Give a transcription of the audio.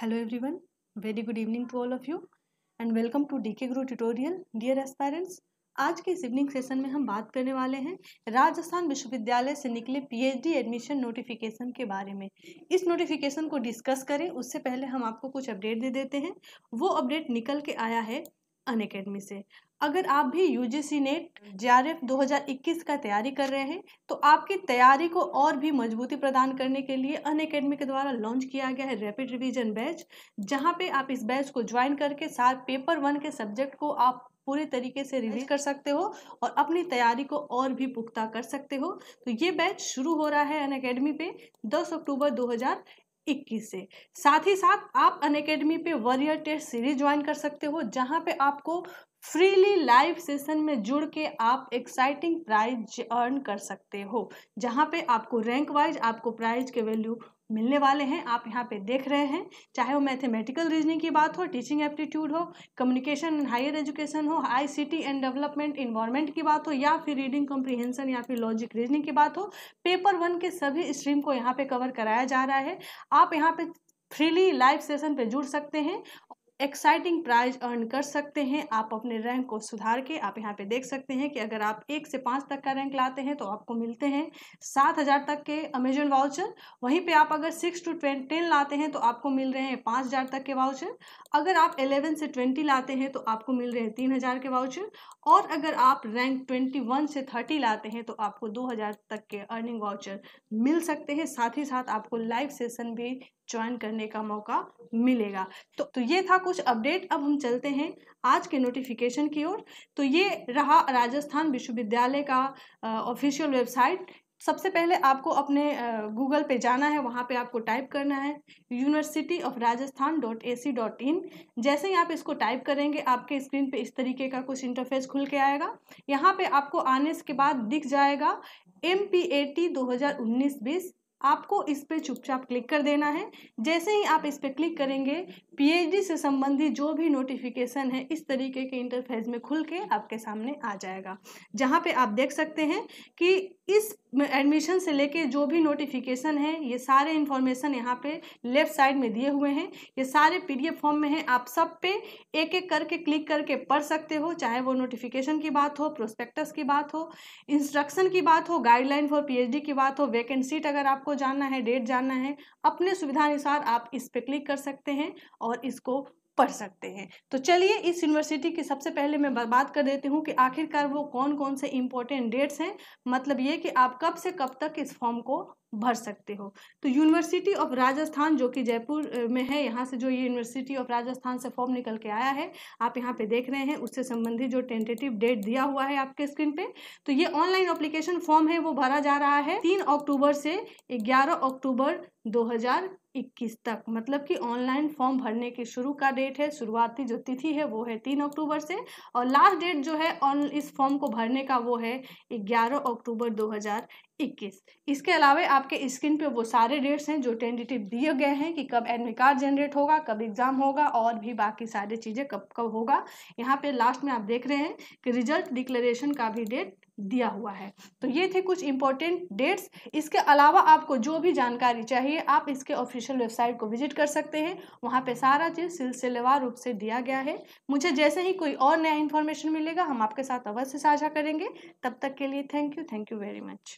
hello everyone very good evening to all of you and welcome to DK grow tutorial dear aspirants, आज के इस evening session में हम बात करने वाले हैं राजस्थान विश्वविद्यालय से निकले पीएचडी एडमिशन नोटिफिकेशन के बारे में इस नोटिफिकेशन को डिस्कस करें उससे पहले हम आपको कुछ अपडेट दे देते हैं वो अपडेट निकल के आया है अन से अगर आप भी U G NET J R F दो का तैयारी कर रहे हैं तो आपकी तैयारी को और भी मजबूती प्रदान करने के लिए अन अकेडमी के द्वारा लॉन्च किया गया है रैपिड रिविजन बैच जहाँ पे आप इस बैच को ज्वाइन करके साथ पेपर वन के सब्जेक्ट को आप पूरे तरीके से रिवीज कर सकते हो और अपनी तैयारी को और भी पुख्ता कर सकते हो तो ये बैच शुरू हो रहा है अन अकेडमी पे दस अक्टूबर दो इक्कीस से साथ ही साथ आप अन अकेडमी पे वन टेस्ट सीरीज ज्वाइन कर सकते हो जहाँ पे आपको फ्रीली लाइव सेशन में जुड़ के आप एक्साइटिंग प्राइज अर्न कर सकते हो जहाँ पे आपको रैंक वाइज आपको प्राइज के वैल्यू मिलने वाले हैं आप यहाँ पे देख रहे हैं चाहे वो मैथमेटिकल रीजनिंग की बात हो टीचिंग एप्टीट्यूड हो कम्युनिकेशन एंड हायर एजुकेशन हो आईसीटी एंड डेवलपमेंट इन्वायरमेंट की बात हो या फिर रीडिंग कॉम्प्रीहेंशन या फिर लॉजिक रीजनिंग की बात हो पेपर वन के सभी स्ट्रीम को यहाँ पे कवर कराया जा रहा है आप यहाँ पे फ्रीली लाइव सेशन पे जुड़ सकते हैं एक्साइटिंग प्राइज अर्न कर सकते हैं आप अपने रैंक को सुधार के आप यहाँ पे देख सकते हैं कि अगर आप एक से पाँच तक का रैंक लाते हैं तो आपको मिलते हैं सात हज़ार तक के अमेजन वाउचर वहीं पे आप अगर सिक्स टू टेन लाते हैं तो आपको मिल रहे हैं पाँच हज़ार तक के वाउचर अगर आप एलेवन से ट्वेंटी लाते हैं तो आपको मिल रहे हैं तीन हज़ार के वाउचर और अगर आप रैंक ट्वेंटी वन से थर्टी लाते हैं तो आपको दो हज़ार तक के अर्निंग वाउचर मिल सकते हैं साथ ही साथ आपको लाइव सेशन भी ज्वाइन करने का मौका मिलेगा तो तो ये था कुछ अपडेट अब हम चलते हैं आज के नोटिफिकेशन की ओर तो ये रहा राजस्थान विश्वविद्यालय का ऑफिशियल वेबसाइट सबसे पहले आपको अपने गूगल पे जाना है वहाँ पे आपको टाइप करना है university of Rajasthan dot A C dot in जैसे ही आप इसको टाइप करेंगे आपके स्क्रीन पे इस तरीके का कुछ इंटरफेस खुल के आएगा यहाँ पे आपको आने के बाद दिख जाएगा एम पी ए टी दो हज़ार उन्नीस बीस आपको इस पर चुपचाप क्लिक कर देना है जैसे ही आप इस पर क्लिक करेंगे पीएचडी से संबंधित जो भी नोटिफिकेशन है इस तरीके के इंटरफेस में खुल के आपके सामने आ जाएगा जहाँ पे आप देख सकते हैं कि इस एडमिशन से लेके जो भी नोटिफिकेशन है ये सारे इन्फॉर्मेशन यहाँ पे लेफ्ट साइड में दिए हुए हैं ये सारे पीडीएफ फॉर्म में हैं आप सब पे एक एक करके क्लिक करके पढ़ सकते हो चाहे वो नोटिफिकेशन की बात हो प्रोस्पेक्टस की बात हो इंस्ट्रक्शन की बात हो गाइडलाइन फॉर पीएचडी की बात हो वैकेंसीट अगर आपको जानना है डेट जानना है अपने सुविधानुसार आप इस पर क्लिक कर सकते हैं और इसको पढ़ सकते हैं तो चलिए इस यूनिवर्सिटी की सबसे पहले मैं बात कर देती हूँ कि आखिरकार वो कौन कौन से इम्पोर्टेंट डेट्स हैं मतलब ये कि आप कब से कब तक इस फॉर्म को भर सकते हो तो यूनिवर्सिटी ऑफ राजस्थान जो कि जयपुर में है यहाँ से जो ये यूनिवर्सिटी ऑफ राजस्थान से फॉर्म निकल के आया है आप यहाँ पे देख रहे हैं उससे संबंधित जो टेंटेटिव डेट दिया हुआ है आपके स्क्रीन पे तो ये ऑनलाइन अप्लीकेशन फॉर्म है वो भरा जा रहा है तीन अक्टूबर से ग्यारह अक्टूबर दो 21 तक मतलब कि ऑनलाइन फॉर्म भरने की शुरू का डेट है शुरुआती जो तिथि है वो है तीन अक्टूबर से और लास्ट डेट जो है ऑन इस फॉर्म को भरने का वो है ग्यारह अक्टूबर इक्कीस इसके अलावा आपके स्क्रीन पे वो सारे डेट्स हैं जो टेंडिटिव दिए गए हैं कि कब एडमिट कार्ड जनरेट होगा कब एग्ज़ाम होगा और भी बाकी सारी चीज़ें कब कब होगा यहाँ पे लास्ट में आप देख रहे हैं कि रिजल्ट डिक्लेरेशन का भी डेट दिया हुआ है तो ये थे कुछ इंपॉर्टेंट डेट्स इसके अलावा आपको जो भी जानकारी चाहिए आप इसके ऑफिशियल वेबसाइट को विजिट कर सकते हैं वहाँ पे सारा चीज़ सिलसिलेवार रूप से दिया गया है मुझे जैसे ही कोई और नया इन्फॉर्मेशन मिलेगा हम आपके साथ अवश्य साझा करेंगे तब तक के लिए thank you thank you very much